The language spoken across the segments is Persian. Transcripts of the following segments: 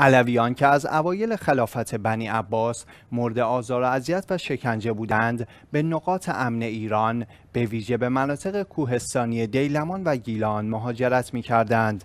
علویان که از اوایل خلافت بنی عباس مورد آزار و اذیت و شکنجه بودند به نقاط امن ایران به ویژه به مناطق کوهستانی دیلمان و گیلان مهاجرت می کردند.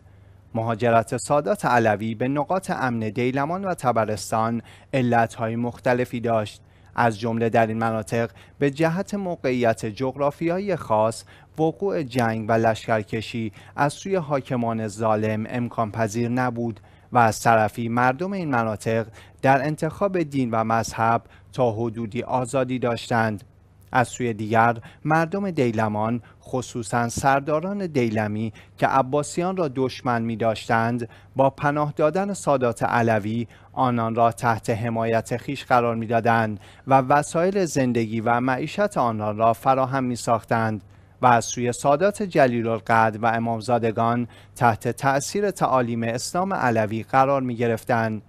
مهاجرت سادات علوی به نقاط امن دیلمان و تبرستان علتهای مختلفی داشت از جمله در این مناطق به جهت موقعیت جغرافیایی خاص وقوع جنگ و لشکرکشی از سوی حاکمان ظالم امکان پذیر نبود و از طرفی مردم این مناطق در انتخاب دین و مذهب تا حدودی آزادی داشتند از سوی دیگر مردم دیلمان خصوصا سرداران دیلمی که عباسیان را دشمن می داشتند با پناه دادن سادات علوی آنان را تحت حمایت خیش قرار می دادند و وسایل زندگی و معیشت آنان را فراهم می ساختند و از سوی سادات جلیل القدر و امامزادگان تحت تأثیر تعالیم اسلام علوی قرار می گرفتن.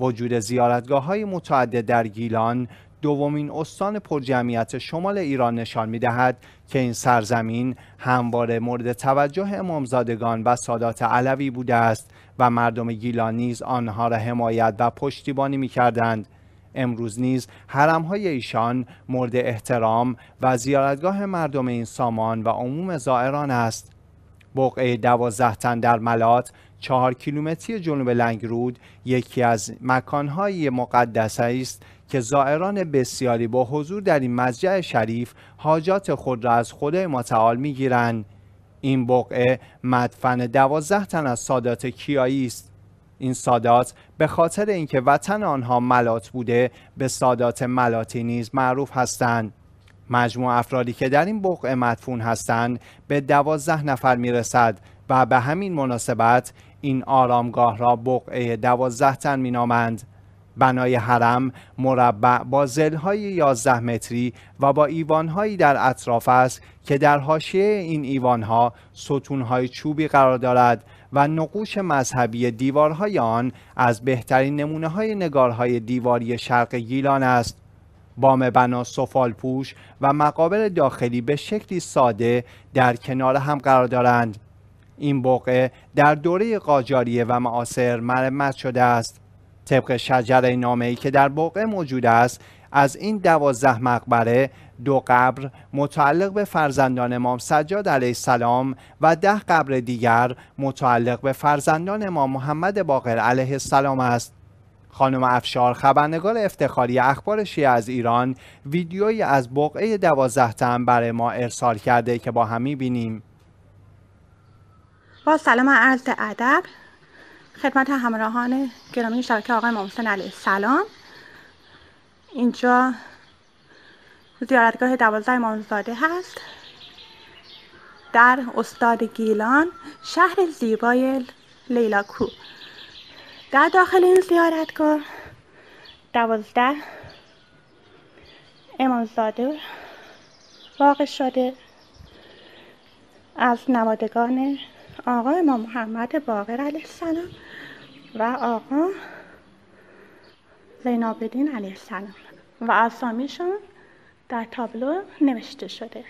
وجود زیارتگاه های متعدد در گیلان دومین استان پرجمعیت شمال ایران نشان می دهد که این سرزمین همواره مورد توجه امامزادگان و سادات علوی بوده است و مردم گیلان نیز آنها را حمایت و پشتیبانی می کردند. امروز نیز حرم های ایشان مورد احترام و زیارتگاه مردم این سامان و عموم زائران است بقعه دوازده تن در ملات چهار کیلومتری جنوب لنگرود یکی از مکانهای مقدس است که زائران بسیاری با حضور در این مزجع شریف حاجات خود را از خدای متعال میگیرند این بقعه مدفن دوازده تن از سادات کیایی است این سادات به خاطر اینکه وطن آنها ملات بوده به سادات ملاتی نیز معروف هستند مجموع افرادی که در این بقعه مدفون هستند به دوازده نفر میرسد و به همین مناسبت این آرامگاه را بقعه دوازده تن مینامند بنای حرم مربع با زلهای 11 متری و با ایوانهایی در اطراف است که در حاشیه این ایوانها ستونهای چوبی قرار دارد و نقوش مذهبی دیوارهای آن از بهترین نمونه های نگارهای دیواری شرق گیلان است. بام بنا سفال پوش و مقابل داخلی به شکلی ساده در کنار هم قرار دارند. این بقعه در دوره قاجاریه و معاصر مرمت شده است. طبق شجره نامه که در واقع موجود است از این دوازده مقبره دو قبر متعلق به فرزندان امام سجاد علیه السلام و ده قبر دیگر متعلق به فرزندان امام محمد باقر علیه السلام است خانم افشار خبرنگار افتخاری اخبار شیعه از ایران ویدیویی از بقعه دوازده تن برای ما ارسال کرده که با هم بینیم با سلام عرض ادب خدمت همراهان گرامی شبکه آقای امام حسین علیه السلام اینجا زیارتگاه دوازده امامزاده هست در استاد گیلان شهر زیبای لیلاکو در داخل این زیارتگاه دوازده امامزاده واقع شده از نمادگان آقا امام محمد باقر علیه السلام و آقا زینابدین علیه السلام و اسامیشون در تابلو نوشته شده